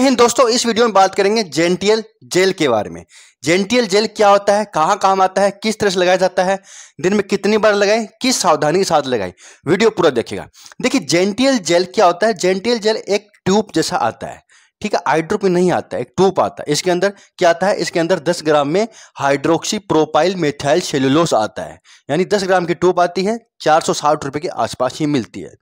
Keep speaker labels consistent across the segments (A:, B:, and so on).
A: हिंद दोस्तों इस वीडियो में बात करेंगे जेंटियल जेल के बारे में जेंटियल जेल क्या होता है कहां काम आता है किस तरह से लगाया जाता है दिन में कितनी बार लगाएं किस सावधानी के साथ लगाएं वीडियो पूरा देखिएगा देखिए जेंटियल जेल क्या होता है जेंटियल जेल एक ट्यूब जैसा आता है ठीक है आइड्रोप में नहीं आता एक ट्यूब आता है इसके अंदर क्या आता है इसके अंदर दस ग्राम में हाइड्रोक्सी प्रोपाइल मेथाइल सेल्यूलोस आता है यानी दस ग्राम की ट्यूब आती है चार सौ साठ रुपये के आसपास ही मिलती है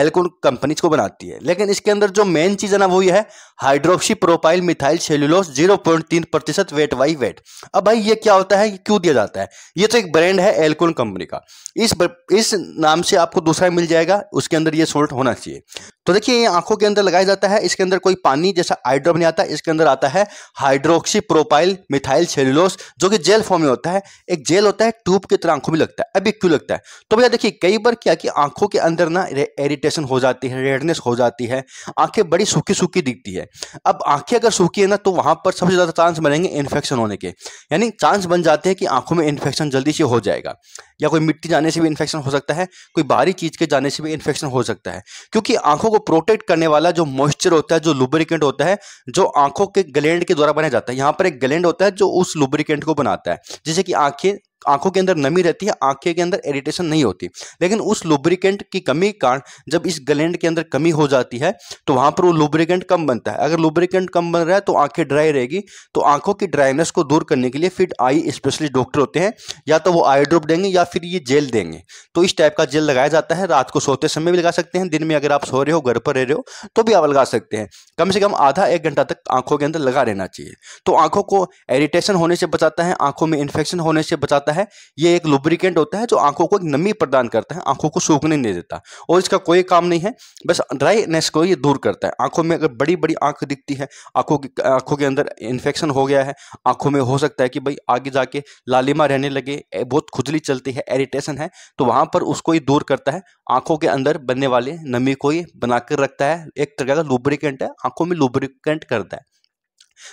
A: एलकोन कंपनी को बनाती है लेकिन इसके अंदर जो मेन चीज़ है ना वो ये है hydroxy propyl methyl cellulose zero point तीन प्रतिशत वेट वाई वेट अब भाई ये क्या होता है क्यों दिया जाता है ये तो एक ब्रांड है एलकोन कंपनी का इस इस नाम से आपको दूसरा मिल जाएगा उसके अंदर ये सोल्ट होना चाहिए तो देखिए ये आंखों के अंदर लगाया जाता है इसके अंदर कोई पानी जैसा आइड्रोप नहीं आता इसके अंदर आता है हाइड्रोक्सी प्रोपाइल मिथाइल सेल्यूलोस जो कि जेल फॉर्म में होता है एक जेल होता है ट्यूब की तरह आंखों में लगता है अभी क्यों लगता है तो भैया देखिए कई बार क्या कि आंखों के अंदर ना इरिटेशन हो जाती है रेडनेस हो जाती है आंखें बड़ी सूखी सूखी दिखती है अब आंखें अगर सूखी है ना तो वहां पर सबसे ज़्यादा चांस बनेंगे इन्फेक्शन होने के यानी चांस बन जाते हैं कि आंखों में इन्फेक्शन जल्दी से हो जाएगा या कोई मिट्टी जाने से भी इन्फेक्शन हो सकता है कोई बाहरी चीज़ के जाने से भी इन्फेक्शन हो सकता है क्योंकि आंखों को प्रोटेक्ट करने वाला जो मॉइस्चर होता है जो लुब्रिकेंट होता है जो आंखों के ग्लैंड के द्वारा बनाया जाता है यहाँ पर एक ग्लैंड होता है जो उस लुब्रिकेंट को बनाता है जिससे कि आंखें आंखों के अंदर नमी रहती है आंखें के अंदर इरिटेशन नहीं होती लेकिन उस लुब्रिकेंट की कमी के कारण जब इस गलैंड के अंदर कमी हो जाती है तो वहां पर वो लुब्रिकेंट कम बनता है अगर लुब्रिकेंट कम बन रहा है तो आंखें ड्राई रहेगी तो आंखों की ड्राइनेस को दूर करने के लिए फिर आई स्पेशलिस्ट डॉक्टर होते हैं या तो वो आई ड्रॉप देंगे या फिर ये जेल देंगे तो इस टाइप का जेल लगाया जाता है रात को सोते समय भी लगा सकते हैं दिन में अगर आप सो रहे हो घर पर रह रहे हो तो भी आप लगा सकते हैं कम से कम आधा एक घंटा तक आंखों के अंदर लगा रहना चाहिए तो आंखों को इरिटेशन होने से बचाता है आंखों में इन्फेक्शन होने से बचाता है है ये एक लुब्रिकेंट होता है जो आंखों को एक नमी प्रदान करता है आंखों को सूखने नहीं देता और इसका कोई काम नहीं है बस ड्राईनेस को ये दूर करता है आंखों में अगर बड़ी बड़ी आंख दिखती है आंखों की आंखों के अंदर इन्फेक्शन हो गया है आंखों में हो सकता है कि भाई आगे जाके लालिमा रहने लगे बहुत खुजली चलती है एरिटेशन है तो वहां पर उसको ये दूर करता है आंखों के अंदर बनने वाले नमी को ये बनाकर रखता है एक तरह का लुब्रिकेंट है आंखों में लुब्रिकेंट करता है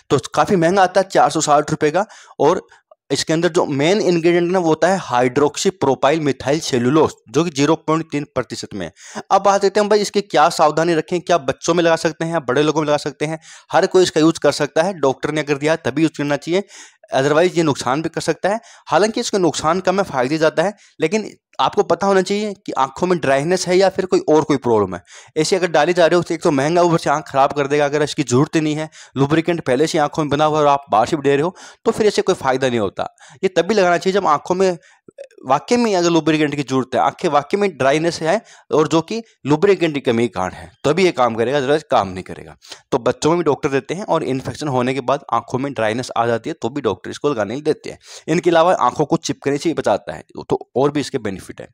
A: तो काफ़ी महंगा आता है चार सौ साठ रुपए का और इसके अंदर जो मेन इंग्रेडिएंट ना वो होता है हाइड्रोक्सी प्रोपाइल मिथाइल सेलुलोस जो कि जीरो पॉइंट तीन प्रतिशत में है अब बात करते हैं भाई इसकी क्या सावधानी रखें क्या बच्चों में लगा सकते हैं बड़े लोगों में लगा सकते हैं हर कोई इसका यूज कर सकता है डॉक्टर ने अगर दिया तभी यूज करना चाहिए अदरवाइज ये नुकसान भी कर सकता है हालांकि इसके नुकसान कम है फायदे ज़्यादा है लेकिन आपको पता होना चाहिए कि आंखों में ड्राइनेस है या फिर कोई और कोई प्रॉब्लम है ऐसे अगर डाली जा रहे हो तो एक तो महंगा ऊपर से आंख खराब कर देगा अगर इसकी जरूरत नहीं है लुब्रिकेंट पहले से आंखों में बना हुआ है और आप बाहर से भी दे रहे हो तो फिर ऐसे कोई फायदा नहीं होता ये तभी लगाना चाहिए जब आंखों में वाक्य में अगर लुब्रिकेंट की जरूरत है आंखें वाक्य में ड्राइनेस है और जो कि लुब्रिकेंट की कमी कारण है तभी ये काम करेगा जरा काम नहीं करेगा तो बच्चों में भी डॉक्टर देते हैं और इन्फेक्शन होने के बाद आंखों में ड्राइनेस आ जाती है तो भी डॉक्टर इसको लगाने देते हैं इनके अलावा आंखों को चिपकने से बचाता है तो और भी इसके बेनिफिट है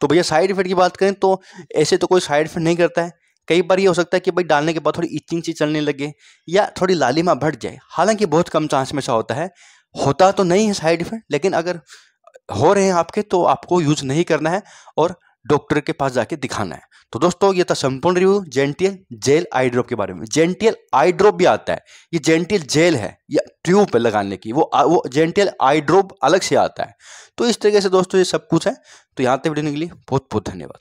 A: तो भैया साइड इफेक्ट की बात करें तो ऐसे तो कोई साइड इफेक्ट नहीं करता है कई बार ये हो सकता है कि भाई डालने के बाद थोड़ी इचिंग सी चलने लगे या थोड़ी लालिमा बढ़ जाए हालांकि बहुत कम चांस में ऐसा होता है होता तो नहीं है साइड इफेक्ट लेकिन अगर हो रहे हैं आपके तो आपको यूज नहीं करना है और डॉक्टर के पास जाके दिखाना है तो दोस्तों ये था संपूर्ण review GenTeal gel eye drop के बारे में जेंटियल आई ड्रॉप भी आता है ये जेंटियल जेल है या ट्यूब पे लगाने की वो वो जेंटियल आई ड्रॉप अलग से आता है तो इस तरीके से दोस्तों ये सब कुछ है तो यहाँ तक वीडियो निकली बहुत बहुत धन्यवाद